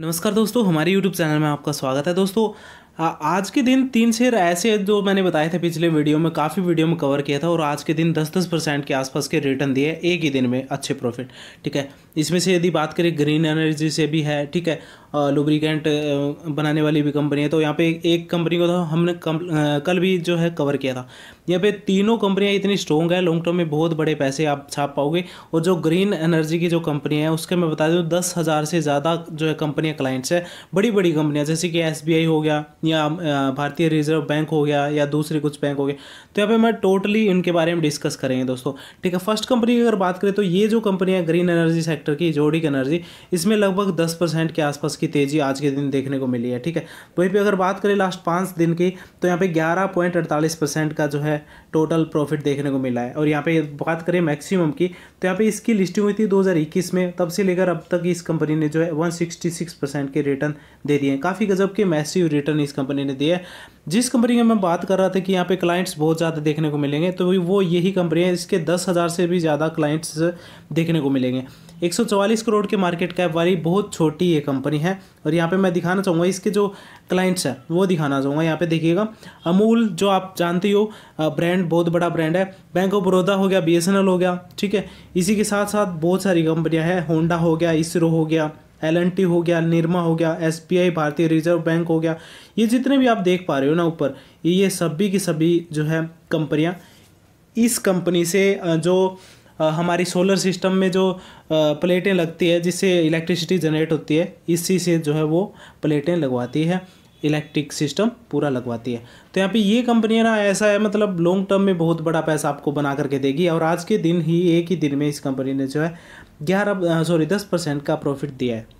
नमस्कार दोस्तों हमारे YouTube चैनल में आपका स्वागत है दोस्तों हाँ, आज के दिन तीन शेयर ऐसे जो मैंने बताए थे पिछले वीडियो में काफ़ी वीडियो में कवर किया था और आज के दिन 10-10 परसेंट के आसपास के रिटर्न दिए एक ही दिन में अच्छे प्रॉफिट ठीक है इसमें से यदि बात करें ग्रीन एनर्जी से भी है ठीक है लुब्रिकेंट बनाने वाली भी कंपनी है तो यहाँ पे एक कंपनी को तो हमने कम, कल भी जो है कवर किया था यहाँ पे तीनों कंपनियाँ इतनी स्ट्रॉन्ग है लॉन्ग टर्म में बहुत बड़े पैसे आप छाप पाओगे और जो ग्रीन एनर्जी की जो कंपनी है उसके मैं बता दूँ दस हज़ार से ज़्यादा जो है कंपनियाँ क्लाइंट्स है बड़ी बड़ी कंपनियाँ जैसे कि एस हो गया या भारतीय रिजर्व बैंक हो गया या दूसरे कुछ बैंक हो गए तो यहाँ पे मैं टोटली इनके बारे में डिस्कस करेंगे दोस्तों ठीक है फर्स्ट कंपनी की अगर बात करें तो ये जो कंपनी है ग्रीन एनर्जी सेक्टर की जोडिक एनर्जी इसमें लगभग दस परसेंट के आसपास की तेज़ी आज के दिन देखने को मिली है ठीक है वहीं पर अगर बात करें लास्ट पाँच दिन की तो यहाँ पे ग्यारह का जो है टोटल प्रॉफिट देखने को मिला है और यहाँ पे बात करें मैक्सिमम की तो यहाँ पे इसकी लिस्टिंग हुई थी 2021 में तब से लेकर अब तक इस कंपनी ने जो है 166 परसेंट के रिटर्न दे दिए हैं काफ़ी गजब के मैसिव रिटर्न इस कंपनी ने दी है जिस कंपनी की मैं बात कर रहा था कि यहाँ पे क्लाइंट्स बहुत ज़्यादा देखने को मिलेंगे तो वो यही कंपनी है इसके दस हज़ार से भी ज़्यादा क्लाइंट्स देखने को मिलेंगे 144 करोड़ के मार्केट कैप वाली बहुत छोटी ये कंपनी है और यहाँ पे मैं दिखाना चाहूँगा इसके जो क्लाइंट्स हैं वो दिखाना चाहूँगा यहाँ पे देखिएगा अमूल जो आप जानते हो ब्रांड बहुत बड़ा ब्रांड है बैंक ऑफ बड़ौदा हो गया बी हो गया ठीक है इसी के साथ साथ बहुत सारी कंपनियाँ हैं होंडा हो गया इसरो हो गया एल हो गया निर्मा हो गया एस भारतीय रिजर्व बैंक हो गया ये जितने भी आप देख पा रहे हो ना ऊपर ये सभी की सभी जो है कंपनियाँ इस कंपनी से जो हमारी सोलर सिस्टम में जो प्लेटें लगती है जिससे इलेक्ट्रिसिटी जनरेट होती है इसी से जो है वो प्लेटें लगवाती है इलेक्ट्रिक सिस्टम पूरा लगवाती है तो यहाँ पे ये कंपनियाँ ना ऐसा है मतलब लॉन्ग टर्म में बहुत बड़ा पैसा आपको बना करके देगी और आज के दिन ही एक ही दिन में इस कंपनी ने जो है ग्यारह सॉरी दस परसेंट का प्रॉफिट दिया है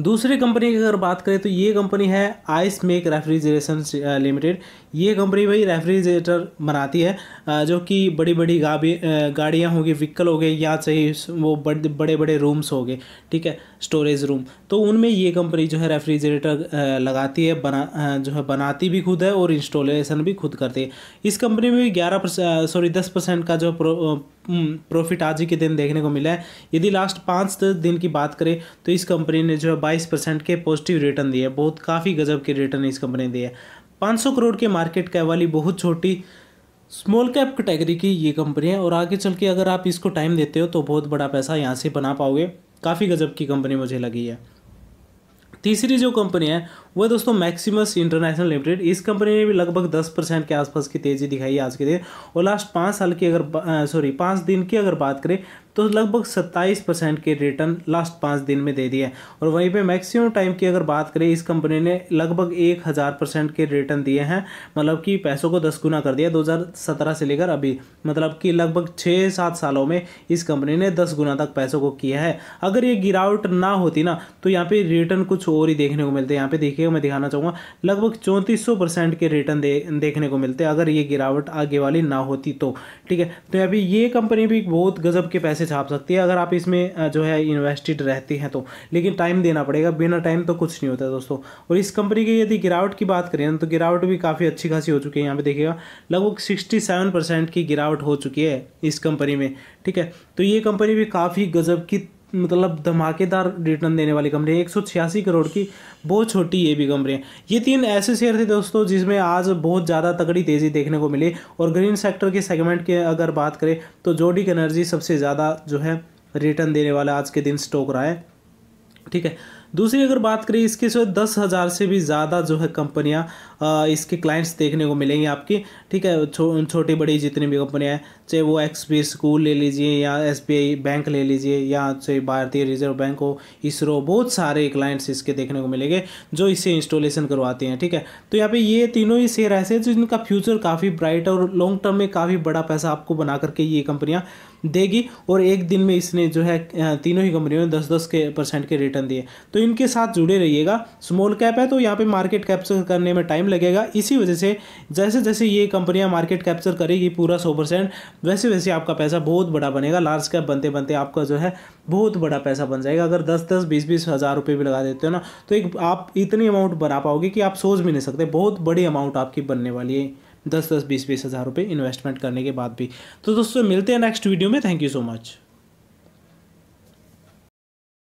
दूसरी कंपनी की अगर बात करें तो ये कंपनी है आइस मेक रेफ्रिजरेशन लिमिटेड ये कंपनी भाई रेफ्रिजरेटर बनाती है जो कि बड़ी बड़ी गाड़ियाँ होगी व्हीकल हो गए या सही वो बड़े बड़े रूम्स हो गए ठीक है स्टोरेज रूम तो उनमें ये कंपनी जो है रेफ्रिजरेटर लगाती है बना जो है बनाती भी खुद है और इंस्टॉलेशन भी खुद करती है इस कंपनी में भी ग्यारह सॉरी दस परसेंट का जो प्रो प्रॉफिट आज ही के दिन देखने को मिला है यदि लास्ट पाँच दिन की बात करें तो इस कंपनी ने जो है बाईस परसेंट के पॉजिटिव रिटर्न दिए बहुत काफ़ी गजब के रिटर्न इस कंपनी ने दिए पाँच सौ करोड़ के मार्केट कैप वाली बहुत छोटी स्मॉल कैप कैटेगरी की ये कंपनी है और आगे चल के अगर आप इसको टाइम देते हो तो बहुत बड़ा पैसा यहाँ से बना पाओगे काफ़ी गजब की कंपनी मुझे लगी है तीसरी जो कंपनी है वह दोस्तों मैक्सिमस इंटरनेशनल लिमिटेड इस कंपनी ने भी लगभग दस परसेंट के आसपास की तेजी दिखाई आज के दिन और लास्ट पाँच साल की अगर सॉरी पाँच दिन की अगर बात करें तो लगभग सत्ताईस परसेंट के रिटर्न लास्ट पाँच दिन में दे दिए और वहीं पे मैक्सिमम टाइम की अगर बात करें इस कंपनी ने लगभग एक हज़ार परसेंट के रिटर्न दिए हैं मतलब कि पैसों को दस गुना कर दिया 2017 से लेकर अभी मतलब कि लगभग छः सात सालों में इस कंपनी ने दस गुना तक पैसों को किया है अगर ये गिरावट ना होती ना तो यहाँ पर रिटर्न कुछ और ही देखने को मिलते हैं यहाँ पर देखिए देखिए मैं दिखाना चाहूँगा लगभग चौंतीस के रिटर्न दे, देखने को मिलते अगर ये गिरावट आगे वाली ना होती तो ठीक है तो अभी ये कंपनी भी बहुत गजब के पैसे छाप सकती है अगर आप इसमें जो है इन्वेस्टेड रहते हैं तो लेकिन टाइम देना पड़ेगा बिना टाइम तो कुछ नहीं होता दोस्तों और इस कंपनी की यदि गिरावट की बात करें तो गिरावट भी काफ़ी अच्छी खासी हो चुकी है यहाँ पे देखिएगा लगभग 67 परसेंट की गिरावट हो चुकी है इस कंपनी में ठीक है तो ये कंपनी भी काफ़ी गजब की मतलब धमाकेदार रिटर्न देने वाली कंपनी एक करोड़ की बहुत छोटी ये भी कंपनी है ये तीन ऐसे शेयर थे दोस्तों जिसमें आज बहुत ज़्यादा तगड़ी तेज़ी देखने को मिली और ग्रीन सेक्टर के सेगमेंट के अगर बात करें तो जोडिक एनर्जी सबसे ज़्यादा जो है रिटर्न देने वाला आज के दिन स्टॉक रहा है ठीक है दूसरी अगर बात करें इसके जो दस हज़ार से भी ज़्यादा जो है कंपनियां इसके क्लाइंट्स देखने को मिलेंगी आपकी ठीक है छो, छोटी बड़ी जितनी भी कंपनियां हैं चाहे वो एक्स स्कूल ले लीजिए या एस बी आई बैंक ले लीजिए या चाहे भारतीय रिजर्व बैंक हो इसरो बहुत सारे क्लाइंट्स इसके देखने को मिलेंगे जो इसे इंस्टॉलेशन करवाते हैं ठीक है तो यहाँ पे ये तीनों ही शेयर ऐसे हैं जिनका फ्यूचर काफ़ी ब्राइट और लॉन्ग टर्म में काफ़ी बड़ा पैसा आपको बना करके ये कंपनियाँ देगी और एक दिन में इसने जो है तीनों ही कंपनियों ने दस दस के परसेंट के रिटर्न दिए तो इनके साथ जुड़े रहिएगा स्मॉल कैप है तो यहाँ पे मार्केट कैप्चर करने में टाइम लगेगा इसी वजह से जैसे जैसे ये कंपनियाँ मार्केट कैप्चर करेगी पूरा सौ परसेंट वैसे वैसे आपका पैसा बहुत बड़ा बनेगा लार्ज कैप बनते बनते आपका जो है बहुत बड़ा पैसा बन जाएगा अगर दस दस बीस बीस हज़ार रुपये भी लगा देते हो ना तो एक आप इतनी अमाउंट बना पाओगे कि आप सोच भी नहीं सकते बहुत बड़ी अमाउंट आपकी बनने वाली है दस दस बीस बीस हज़ार रुपये इन्वेस्टमेंट करने के बाद भी तो दोस्तों मिलते हैं नेक्स्ट वीडियो में थैंक यू सो मच